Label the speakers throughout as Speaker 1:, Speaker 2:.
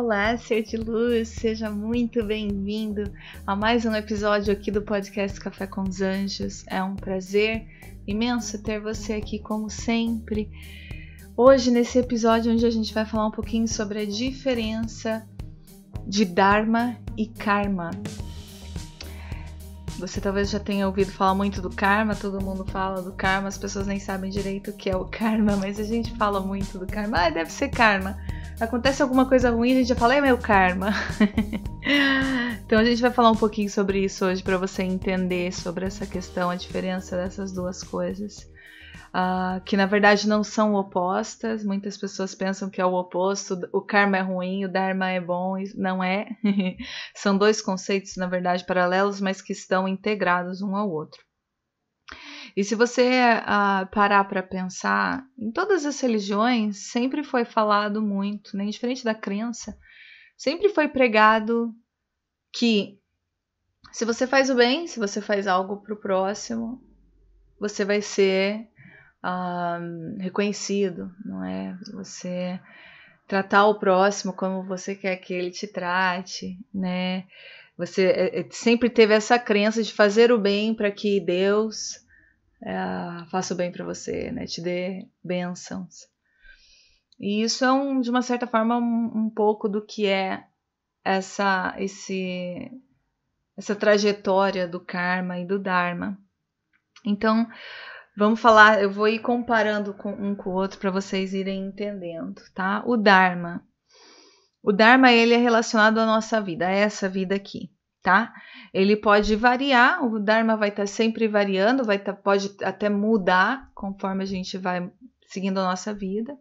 Speaker 1: Olá, ser de luz, seja muito bem-vindo a mais um episódio aqui do podcast Café com os Anjos. É um prazer imenso ter você aqui, como sempre. Hoje, nesse episódio, onde a gente vai falar um pouquinho sobre a diferença de Dharma e Karma. Você talvez já tenha ouvido falar muito do karma, todo mundo fala do karma, as pessoas nem sabem direito o que é o karma, mas a gente fala muito do karma. Ah, deve ser karma acontece alguma coisa ruim, a gente já fala, é meu karma. então a gente vai falar um pouquinho sobre isso hoje para você entender sobre essa questão, a diferença dessas duas coisas. Uh, que na verdade não são opostas. Muitas pessoas pensam que é o oposto, o karma é ruim, o dharma é bom, não é. são dois conceitos, na verdade, paralelos, mas que estão integrados um ao outro. E se você uh, parar para pensar, em todas as religiões sempre foi falado muito, né, diferente da crença, sempre foi pregado que se você faz o bem, se você faz algo para o próximo, você vai ser uh, reconhecido, não é? Você tratar o próximo como você quer que ele te trate, né? Você eh, eh, sempre teve essa crença de fazer o bem para que Deus é, faça o bem para você, né? Te dê bênçãos. E isso é, um, de uma certa forma, um, um pouco do que é essa, esse, essa trajetória do karma e do dharma. Então, vamos falar, eu vou ir comparando com um com o outro para vocês irem entendendo, tá? O dharma. O dharma ele é relacionado à nossa vida, a essa vida aqui tá? Ele pode variar, o Dharma vai estar tá sempre variando, vai tá, pode até mudar conforme a gente vai seguindo a nossa vida.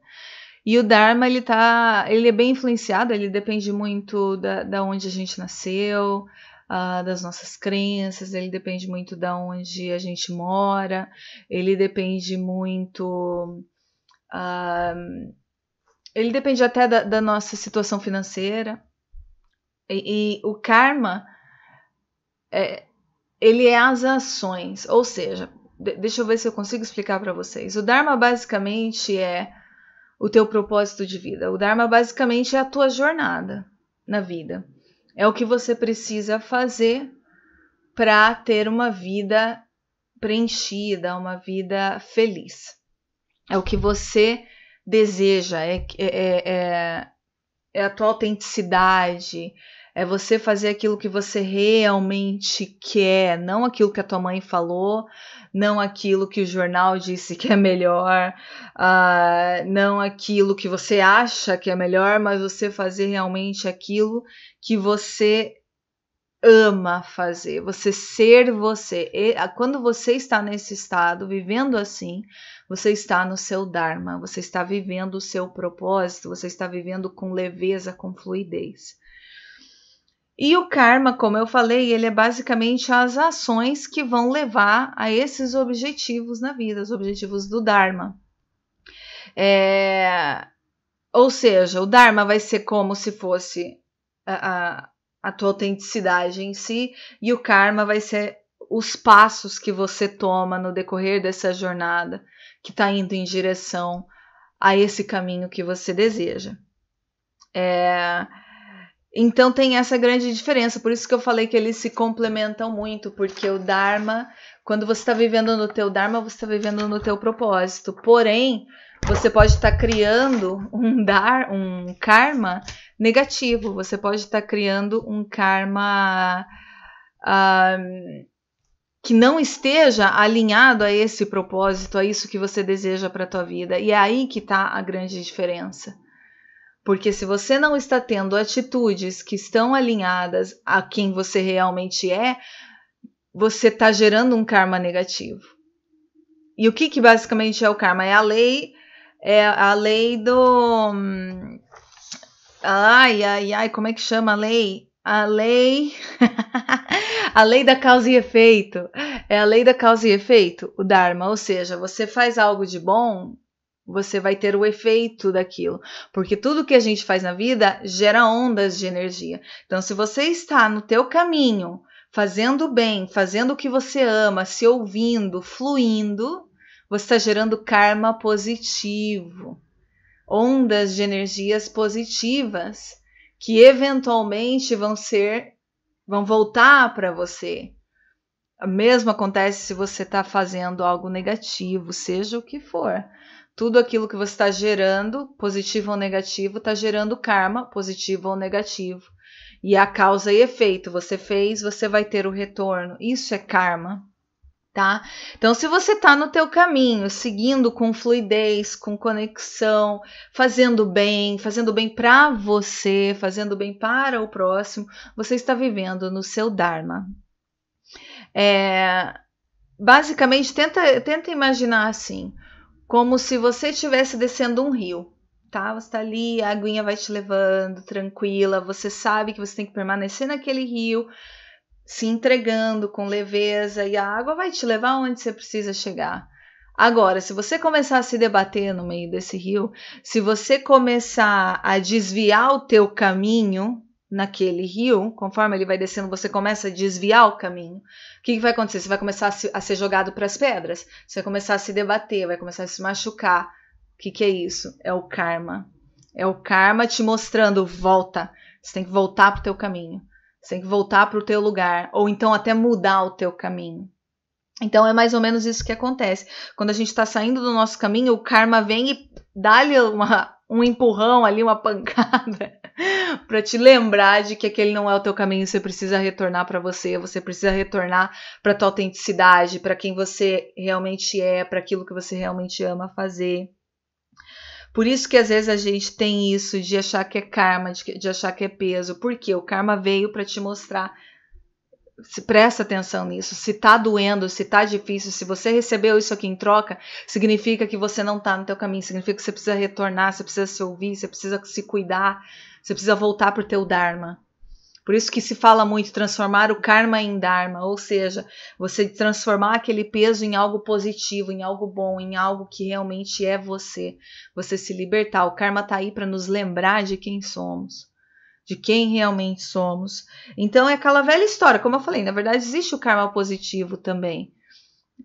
Speaker 1: E o Dharma, ele tá, ele é bem influenciado, ele depende muito da, da onde a gente nasceu, uh, das nossas crenças, ele depende muito da onde a gente mora, ele depende muito. Uh, ele depende até da, da nossa situação financeira. E, e, o karma é, ele é as ações, ou seja, deixa eu ver se eu consigo explicar para vocês. O Dharma basicamente é o teu propósito de vida. O Dharma basicamente é a tua jornada na vida. É o que você precisa fazer para ter uma vida preenchida, uma vida feliz. É o que você deseja, é, é, é, é a tua autenticidade, é você fazer aquilo que você realmente quer, não aquilo que a tua mãe falou, não aquilo que o jornal disse que é melhor, uh, não aquilo que você acha que é melhor, mas você fazer realmente aquilo que você ama fazer, você ser você. E, ah, quando você está nesse estado, vivendo assim, você está no seu Dharma, você está vivendo o seu propósito, você está vivendo com leveza, com fluidez. E o karma, como eu falei, ele é basicamente as ações que vão levar a esses objetivos na vida, os objetivos do Dharma. É, ou seja, o Dharma vai ser como se fosse a, a, a tua autenticidade em si, e o karma vai ser os passos que você toma no decorrer dessa jornada que está indo em direção a esse caminho que você deseja. É, então tem essa grande diferença, por isso que eu falei que eles se complementam muito, porque o Dharma, quando você está vivendo no teu Dharma, você está vivendo no teu propósito. Porém, você pode estar tá criando um dar, um karma negativo. Você pode estar tá criando um karma uh, que não esteja alinhado a esse propósito, a isso que você deseja para a tua vida. E é aí que está a grande diferença. Porque se você não está tendo atitudes que estão alinhadas a quem você realmente é, você está gerando um karma negativo. E o que, que basicamente é o karma? É a lei, é a lei do. Hum, ai, ai, ai, como é que chama a lei? A lei. a lei da causa e efeito. É a lei da causa e efeito, o Dharma. Ou seja, você faz algo de bom, você vai ter o efeito daquilo, porque tudo que a gente faz na vida gera ondas de energia. Então, se você está no teu caminho, fazendo bem, fazendo o que você ama, se ouvindo, fluindo, você está gerando karma positivo, ondas de energias positivas que eventualmente vão ser, vão voltar para você. O mesmo acontece se você está fazendo algo negativo, seja o que for. Tudo aquilo que você está gerando, positivo ou negativo, está gerando karma, positivo ou negativo. E a causa e efeito, você fez, você vai ter o retorno. Isso é karma, tá? Então, se você está no teu caminho, seguindo com fluidez, com conexão, fazendo bem, fazendo bem para você, fazendo bem para o próximo, você está vivendo no seu dharma. É, basicamente, tenta, tenta imaginar assim: como se você estivesse descendo um rio, tá? Você tá ali, a aguinha vai te levando, tranquila, você sabe que você tem que permanecer naquele rio, se entregando com leveza e a água vai te levar onde você precisa chegar. Agora, se você começar a se debater no meio desse rio, se você começar a desviar o teu caminho, naquele rio, conforme ele vai descendo, você começa a desviar o caminho. O que, que vai acontecer? Você vai começar a, se, a ser jogado para as pedras, você vai começar a se debater, vai começar a se machucar. O que, que é isso? É o karma. É o karma te mostrando, volta. Você tem que voltar para o teu caminho. Você tem que voltar para o teu lugar. Ou então até mudar o teu caminho. Então é mais ou menos isso que acontece. Quando a gente está saindo do nosso caminho, o karma vem e dá-lhe uma um empurrão ali, uma pancada, para te lembrar de que aquele não é o teu caminho, você precisa retornar para você, você precisa retornar para tua autenticidade, para quem você realmente é, para aquilo que você realmente ama fazer. Por isso que às vezes a gente tem isso de achar que é karma, de, de achar que é peso, porque o karma veio para te mostrar se presta atenção nisso. Se tá doendo, se tá difícil, se você recebeu isso aqui em troca, significa que você não tá no teu caminho, significa que você precisa retornar, você precisa se ouvir, você precisa se cuidar, você precisa voltar para o teu Dharma. Por isso que se fala muito transformar o karma em dharma, ou seja, você transformar aquele peso em algo positivo, em algo bom, em algo que realmente é você. Você se libertar. O karma está aí para nos lembrar de quem somos, de quem realmente somos. Então é aquela velha história, como eu falei, na verdade existe o karma positivo também.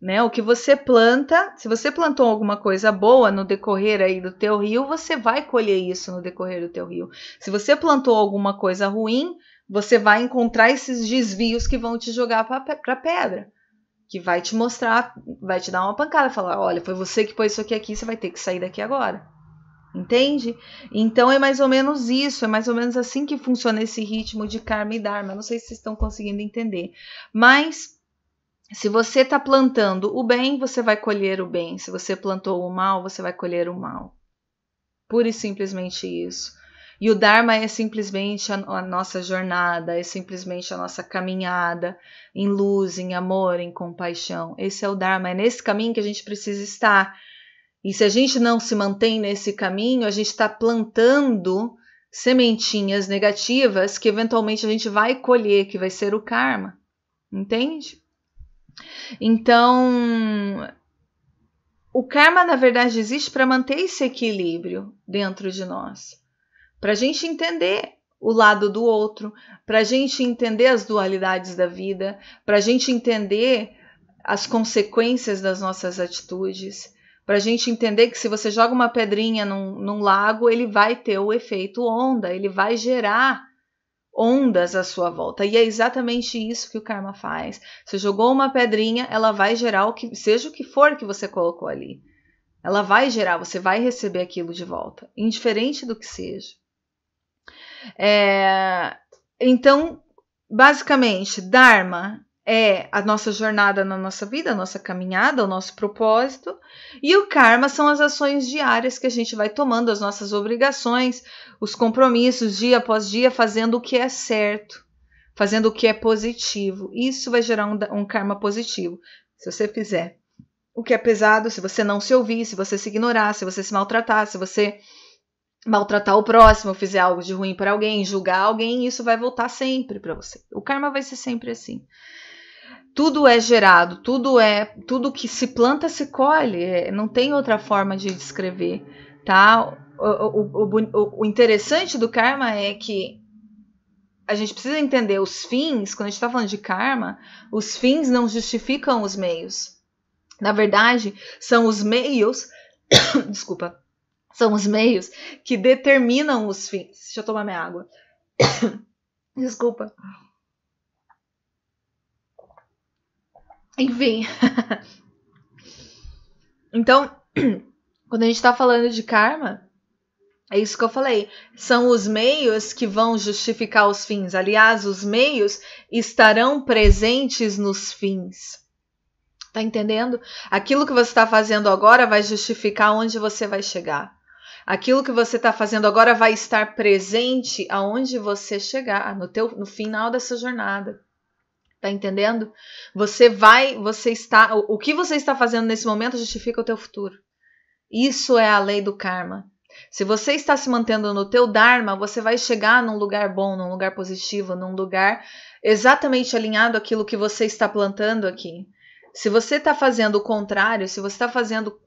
Speaker 1: Né? O que você planta, se você plantou alguma coisa boa no decorrer aí do teu rio, você vai colher isso no decorrer do teu rio. Se você plantou alguma coisa ruim, você vai encontrar esses desvios que vão te jogar para pedra, que vai te mostrar, vai te dar uma pancada, falar, olha, foi você que pôs isso aqui aqui, você vai ter que sair daqui agora. Entende? Então é mais ou menos isso, é mais ou menos assim que funciona esse ritmo de karma e dharma. Não sei se vocês estão conseguindo entender, mas se você está plantando o bem, você vai colher o bem. Se você plantou o mal, você vai colher o mal. Pura e simplesmente isso. E o Dharma é simplesmente a, a nossa jornada, é simplesmente a nossa caminhada em luz, em amor, em compaixão. Esse é o Dharma, é nesse caminho que a gente precisa estar. E se a gente não se mantém nesse caminho, a gente está plantando sementinhas negativas que eventualmente a gente vai colher, que vai ser o karma. Entende? Então, o karma, na verdade, existe para manter esse equilíbrio dentro de nós, para a gente entender o lado do outro, para a gente entender as dualidades da vida, para a gente entender as consequências das nossas atitudes, para a gente entender que se você joga uma pedrinha num, num lago, ele vai ter o efeito onda, ele vai gerar ondas à sua volta. E é exatamente isso que o karma faz. Você jogou uma pedrinha, ela vai gerar o que seja o que for que você colocou ali. Ela vai gerar, você vai receber aquilo de volta, indiferente do que seja. É, então, basicamente, Dharma é a nossa jornada na nossa vida, a nossa caminhada, o nosso propósito. E o karma são as ações diárias que a gente vai tomando, as nossas obrigações, os compromissos, dia após dia, fazendo o que é certo, fazendo o que é positivo. Isso vai gerar um, um karma positivo, se você fizer. O que é pesado, se você não se ouvir, se você se ignorar, se você se maltratar, se você maltratar o próximo, fizer algo de ruim para alguém, julgar alguém, isso vai voltar sempre para você. O karma vai ser sempre assim. Tudo é gerado, tudo é, tudo que se planta se colhe. É, não tem outra forma de descrever, tá? O, o, o, o interessante do karma é que a gente precisa entender os fins. Quando a gente está falando de karma, os fins não justificam os meios. Na verdade, são os meios, desculpa, são os meios que determinam os fins. Deixa eu tomar minha água. Desculpa. Enfim. então, quando a gente está falando de karma, é isso que eu falei. São os meios que vão justificar os fins. Aliás, os meios estarão presentes nos fins. Tá entendendo? Aquilo que você está fazendo agora vai justificar onde você vai chegar. Aquilo que você está fazendo agora vai estar presente aonde você chegar, no, teu, no final dessa jornada. Tá entendendo? Você vai, você está, o, o que você está fazendo nesse momento justifica o teu futuro. Isso é a lei do karma. Se você está se mantendo no teu dharma, você vai chegar num lugar bom, num lugar positivo, num lugar exatamente alinhado àquilo que você está plantando aqui. Se você está fazendo o contrário, se você está fazendo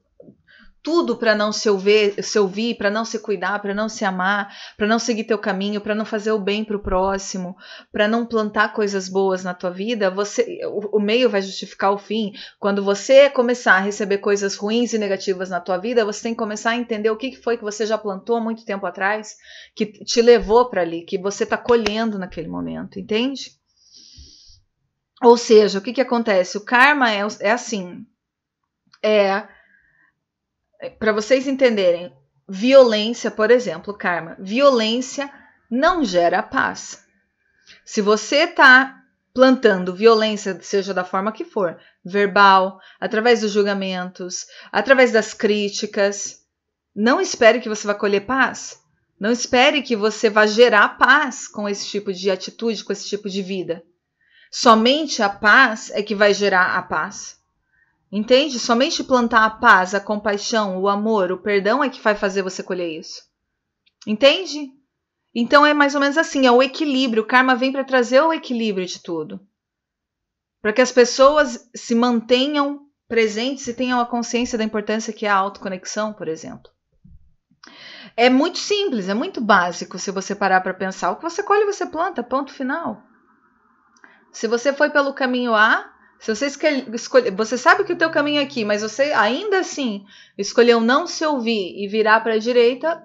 Speaker 1: tudo para não se ouvir, se ouvir para não se cuidar, para não se amar, para não seguir teu caminho, para não fazer o bem para o próximo, para não plantar coisas boas na tua vida, você o, o, meio vai justificar o fim. Quando você começar a receber coisas ruins e negativas na tua vida, você tem que começar a entender o que foi que você já plantou há muito tempo atrás, que te levou para ali, que você está colhendo naquele momento, entende? Ou seja, o que, que acontece? O karma é, é assim. É, é, para vocês entenderem, violência, por exemplo, karma, violência não gera paz. Se você está plantando violência, seja da forma que for, verbal, através dos julgamentos, através das críticas, não espere que você vá colher paz. Não espere que você vá gerar paz com esse tipo de atitude, com esse tipo de vida. Somente a paz é que vai gerar a paz. Entende? Somente plantar a paz, a compaixão, o amor, o perdão é que vai fazer você colher isso. Entende? Então é mais ou menos assim, é o equilíbrio. O karma vem para trazer o equilíbrio de tudo. Para que as pessoas se mantenham presentes e tenham a consciência da importância que é a autoconexão, por exemplo. É muito simples, é muito básico se você parar para pensar. O que você colhe, você planta, ponto final. Se você foi pelo caminho A, se você escolher, você sabe que o teu caminho é aqui, mas você ainda assim escolheu não se ouvir e virar para a direita,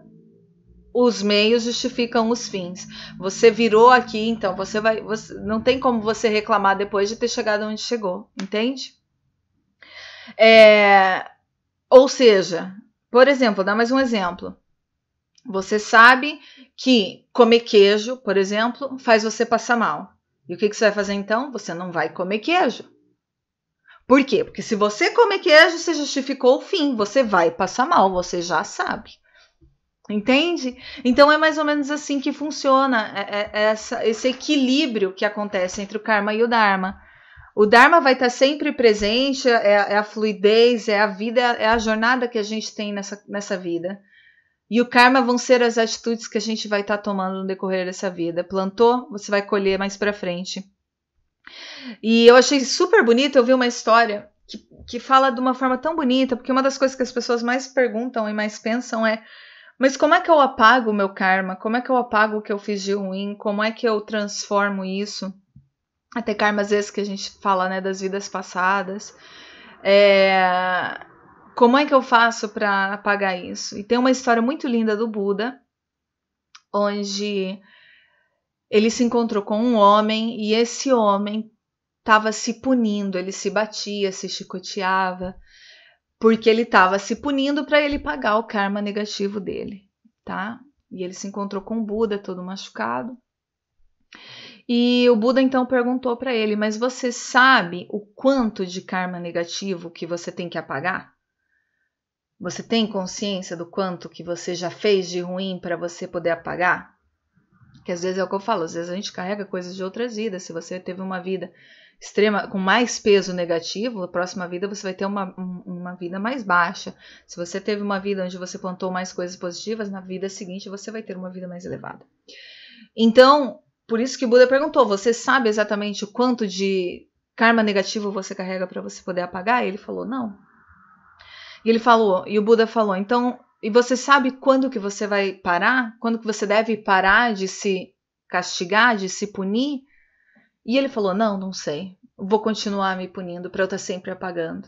Speaker 1: os meios justificam os fins. Você virou aqui, então você vai, você, não tem como você reclamar depois de ter chegado onde chegou, entende? É, ou seja, por exemplo, vou dar mais um exemplo. Você sabe que comer queijo, por exemplo, faz você passar mal. E o que, que você vai fazer então? Você não vai comer queijo. Por quê? Porque se você comer queijo, você justificou o fim, você vai passar mal, você já sabe. Entende? Então é mais ou menos assim que funciona é, é, é essa, esse equilíbrio que acontece entre o karma e o dharma. O dharma vai estar sempre presente, é, é a fluidez, é a vida, é a jornada que a gente tem nessa, nessa vida. E o karma vão ser as atitudes que a gente vai estar tomando no decorrer dessa vida. Plantou, você vai colher mais para frente. E eu achei super bonito, eu vi uma história que, que fala de uma forma tão bonita, porque uma das coisas que as pessoas mais perguntam e mais pensam é: mas como é que eu apago o meu karma? Como é que eu apago o que eu fiz de ruim? Como é que eu transformo isso? Até karma, às vezes, que a gente fala né, das vidas passadas. É... Como é que eu faço para apagar isso? E tem uma história muito linda do Buda, onde ele se encontrou com um homem e esse homem estava se punindo, ele se batia, se chicoteava, porque ele estava se punindo para ele pagar o karma negativo dele, tá? E ele se encontrou com o Buda todo machucado. E o Buda então perguntou para ele: "Mas você sabe o quanto de karma negativo que você tem que apagar?" Você tem consciência do quanto que você já fez de ruim para você poder apagar? Que às vezes é o que eu falo, às vezes a gente carrega coisas de outras vidas. Se você teve uma vida extrema com mais peso negativo, a próxima vida você vai ter uma, uma vida mais baixa. Se você teve uma vida onde você plantou mais coisas positivas, na vida seguinte você vai ter uma vida mais elevada. Então, por isso que o Buda perguntou: você sabe exatamente o quanto de karma negativo você carrega para você poder apagar? E ele falou: não. E ele falou, e o Buda falou: então e você sabe quando que você vai parar? Quando que você deve parar de se castigar, de se punir? E ele falou: Não, não sei. Vou continuar me punindo para eu estar tá sempre apagando.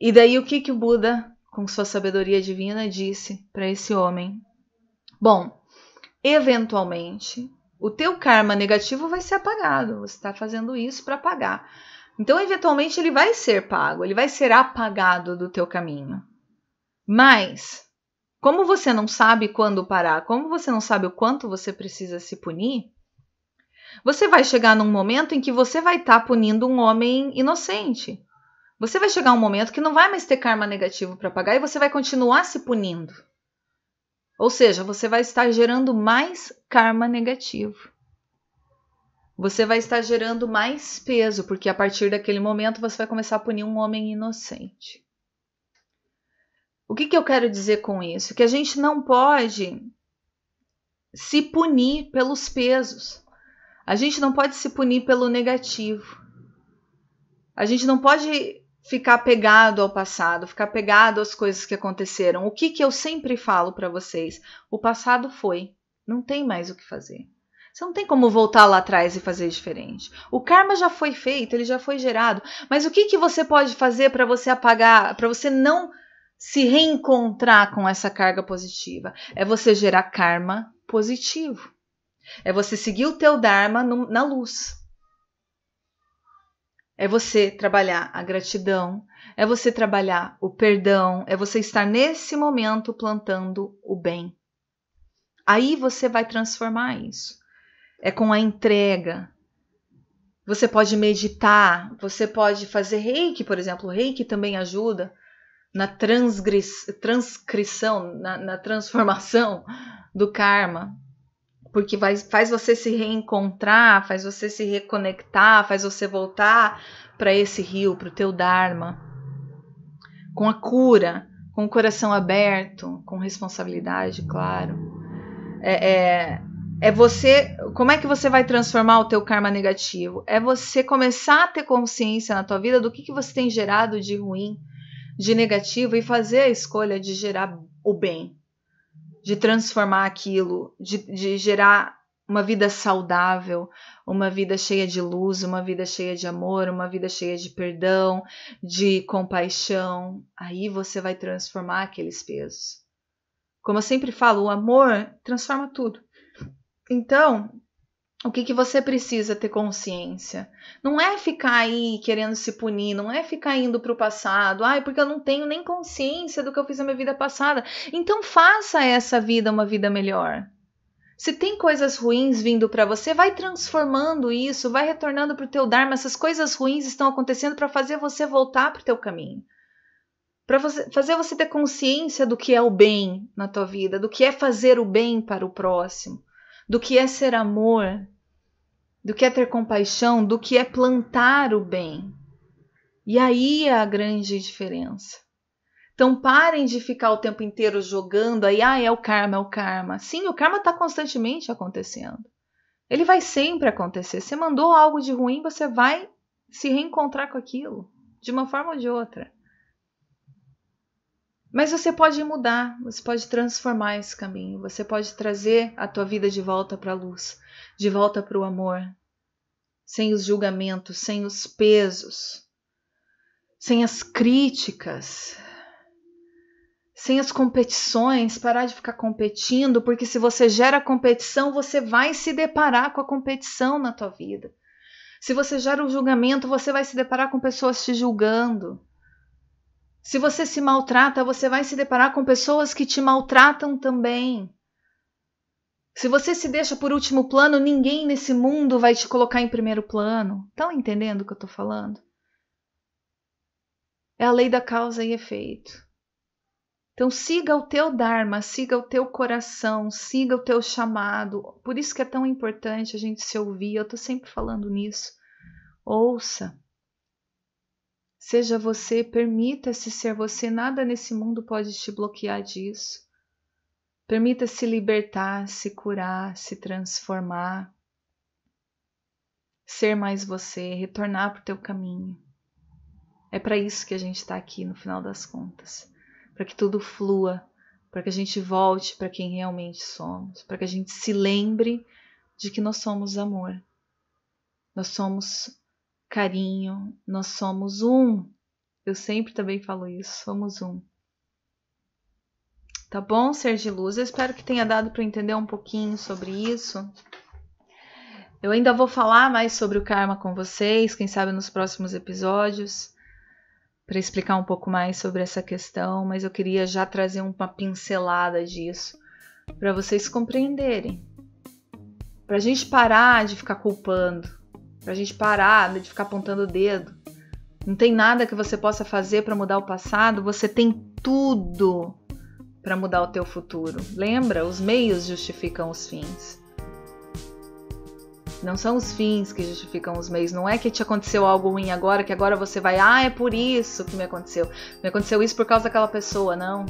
Speaker 1: E daí o que que o Buda, com sua sabedoria divina, disse para esse homem? Bom, eventualmente o teu karma negativo vai ser apagado. Você está fazendo isso para pagar. Então, eventualmente ele vai ser pago, ele vai ser apagado do teu caminho. Mas, como você não sabe quando parar, como você não sabe o quanto você precisa se punir, você vai chegar num momento em que você vai estar tá punindo um homem inocente. Você vai chegar um momento que não vai mais ter karma negativo para pagar e você vai continuar se punindo. Ou seja, você vai estar gerando mais karma negativo. Você vai estar gerando mais peso, porque a partir daquele momento você vai começar a punir um homem inocente. O que, que eu quero dizer com isso? Que a gente não pode se punir pelos pesos. A gente não pode se punir pelo negativo. A gente não pode ficar pegado ao passado, ficar pegado às coisas que aconteceram. O que, que eu sempre falo para vocês? O passado foi. Não tem mais o que fazer. Você não tem como voltar lá atrás e fazer diferente. O karma já foi feito, ele já foi gerado. Mas o que, que você pode fazer para você apagar, para você não se reencontrar com essa carga positiva. É você gerar karma positivo. É você seguir o teu dharma no, na luz. É você trabalhar a gratidão, é você trabalhar o perdão, é você estar nesse momento plantando o bem. Aí você vai transformar isso. É com a entrega. Você pode meditar, você pode fazer reiki, por exemplo. O reiki também ajuda na transcrição, na, na, transformação do karma. Porque vai, faz você se reencontrar, faz você se reconectar, faz você voltar para esse rio, para o teu Dharma. Com a cura, com o coração aberto, com responsabilidade, claro. É, é, é você. Como é que você vai transformar o teu karma negativo? É você começar a ter consciência na tua vida do que, que você tem gerado de ruim de negativo e fazer a escolha de gerar o bem, de transformar aquilo, de, de gerar uma vida saudável, uma vida cheia de luz, uma vida cheia de amor, uma vida cheia de perdão, de compaixão. Aí você vai transformar aqueles pesos. Como eu sempre falo, o amor transforma tudo. Então, o que, que você precisa ter consciência. Não é ficar aí querendo se punir, não é ficar indo para o passado, ai, porque eu não tenho nem consciência do que eu fiz na minha vida passada. Então faça essa vida uma vida melhor. Se tem coisas ruins vindo para você, vai transformando isso, vai retornando para o teu dharma. Essas coisas ruins estão acontecendo para fazer você voltar para o teu caminho. Para fazer você ter consciência do que é o bem na tua vida, do que é fazer o bem para o próximo do que é ser amor, do que é ter compaixão, do que é plantar o bem. E aí é a grande diferença. Então parem de ficar o tempo inteiro jogando aí, ah, é o karma, é o karma. Sim, o karma está constantemente acontecendo. Ele vai sempre acontecer. Você mandou algo de ruim, você vai se reencontrar com aquilo, de uma forma ou de outra. Mas você pode mudar, você pode transformar esse caminho, você pode trazer a tua vida de volta para a luz, de volta para o amor, sem os julgamentos, sem os pesos, sem as críticas, sem as competições, parar de ficar competindo, porque se você gera competição, você vai se deparar com a competição na tua vida. Se você gera o julgamento, você vai se deparar com pessoas te julgando. Se você se maltrata, você vai se deparar com pessoas que te maltratam também. Se você se deixa por último plano, ninguém nesse mundo vai te colocar em primeiro plano. Estão entendendo o que eu estou falando? É a lei da causa e efeito. Então siga o teu Dharma, siga o teu coração, siga o teu chamado. Por isso que é tão importante a gente se ouvir. Eu estou sempre falando nisso. Ouça. Seja você, permita-se ser você, nada nesse mundo pode te bloquear disso. Permita-se libertar, se curar, se transformar, ser mais você, retornar para o teu caminho. É para isso que a gente está aqui no final das contas, para que tudo flua, para que a gente volte para quem realmente somos, para que a gente se lembre de que nós somos amor. Nós somos carinho, nós somos um. Eu sempre também falo isso, somos um. Tá bom, ser de luz? Eu espero que tenha dado para entender um pouquinho sobre isso. Eu ainda vou falar mais sobre o karma com vocês, quem sabe nos próximos episódios, para explicar um pouco mais sobre essa questão, mas eu queria já trazer uma pincelada disso para vocês compreenderem. Para a gente parar de ficar culpando, Pra gente parar de ficar apontando o dedo. Não tem nada que você possa fazer para mudar o passado, você tem tudo para mudar o teu futuro. Lembra, os meios justificam os fins. Não são os fins que justificam os meios. Não é que te aconteceu algo ruim agora, que agora você vai, ah, é por isso que me aconteceu. Me aconteceu isso por causa daquela pessoa. Não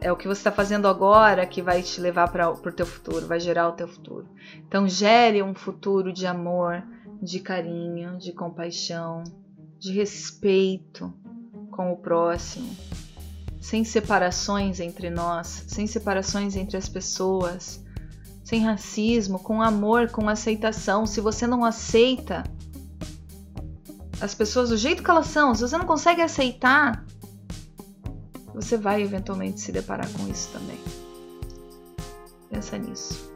Speaker 1: é o que você está fazendo agora que vai te levar para o teu futuro, vai gerar o teu futuro. Então gere um futuro de amor, de carinho, de compaixão, de respeito com o próximo, sem separações entre nós, sem separações entre as pessoas, sem racismo, com amor, com aceitação. Se você não aceita as pessoas do jeito que elas são, se você não consegue aceitar você vai eventualmente se deparar com isso também. Pensa nisso.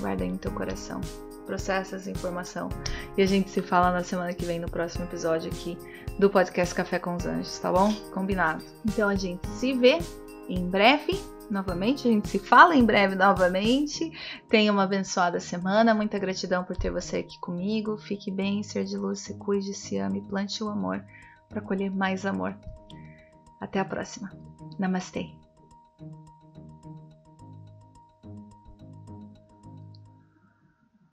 Speaker 1: Guarda aí no teu coração. Processa essa informação. E a gente se fala na semana que vem no próximo episódio aqui do podcast Café com os Anjos, tá bom? Combinado. Então a gente se vê em breve novamente, a gente se fala em breve novamente. Tenha uma abençoada semana, muita gratidão por ter você aqui comigo. Fique bem, ser de luz, se cuide, se ame, plante o amor para colher mais amor. Até a próxima. Namastê.